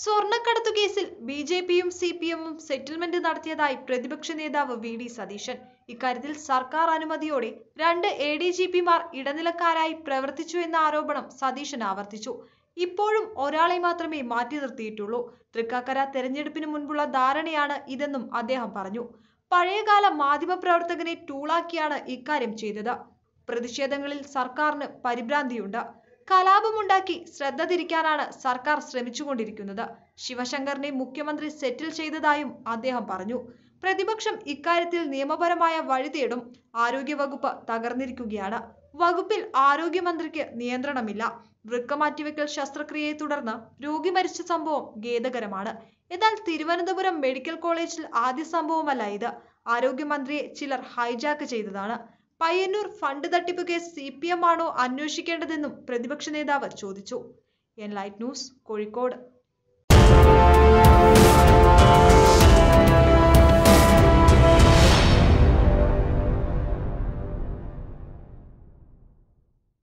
സ്വർണ്ണക്കടത്തു കേസിൽ ബി ജെ പിയും സി പി എമ്മും സെറ്റിൽമെന്റ് നടത്തിയതായി പ്രതിപക്ഷ നേതാവ് വി ഡി സതീശൻ ഇക്കാര്യത്തിൽ സർക്കാർ അനുമതിയോടെ രണ്ട് എ ഡി ജി പിമാർ ഇടനിലക്കാരായി പ്രവർത്തിച്ചു എന്ന ആരോപണം സതീശൻ ആവർത്തിച്ചു ഇപ്പോഴും ഒരാളെ മാത്രമേ മാറ്റി നിർത്തിയിട്ടുള്ളൂ തൃക്കാക്കര തെരഞ്ഞെടുപ്പിന് മുൻപുള്ള ധാരണയാണ് ഇതെന്നും അദ്ദേഹം പറഞ്ഞു പഴയകാല മാധ്യമപ്രവർത്തകനെ ടൂളാക്കിയാണ് ഇക്കാര്യം ചെയ്തത് പ്രതിഷേധങ്ങളിൽ സർക്കാരിന് പരിഭ്രാന്തിയുണ്ട് കലാപമുണ്ടാക്കി ശ്രദ്ധ തിരിക്കാനാണ് സർക്കാർ ശ്രമിച്ചുകൊണ്ടിരിക്കുന്നത് ശിവശങ്കറിനെ മുഖ്യമന്ത്രി സെറ്റിൽ ചെയ്തതായും അദ്ദേഹം പറഞ്ഞു പ്രതിപക്ഷം ഇക്കാര്യത്തിൽ നിയമപരമായ വഴി തേടും ആരോഗ്യവകുപ്പ് തകർന്നിരിക്കുകയാണ് വകുപ്പിൽ ആരോഗ്യമന്ത്രിക്ക് നിയന്ത്രണമില്ല വൃക്ക മാറ്റിവെക്കൽ ശസ്ത്രക്രിയയെ തുടർന്ന് രോഗി മരിച്ച സംഭവം ഖേദകരമാണ് എന്നാൽ തിരുവനന്തപുരം മെഡിക്കൽ കോളേജിൽ ആദ്യ സംഭവമല്ല ഇത് ആരോഗ്യമന്ത്രിയെ ചിലർ ഹൈജാക്ക് ചെയ്തതാണ് പയ്യന്നൂർ ഫണ്ട് തട്ടിപ്പ് കേസ് സി പി എം ആണോ അന്വേഷിക്കേണ്ടതെന്നും പ്രതിപക്ഷ നേതാവ് ചോദിച്ചു എൻ ലൈറ്റ് ന്യൂസ് കോഴിക്കോട്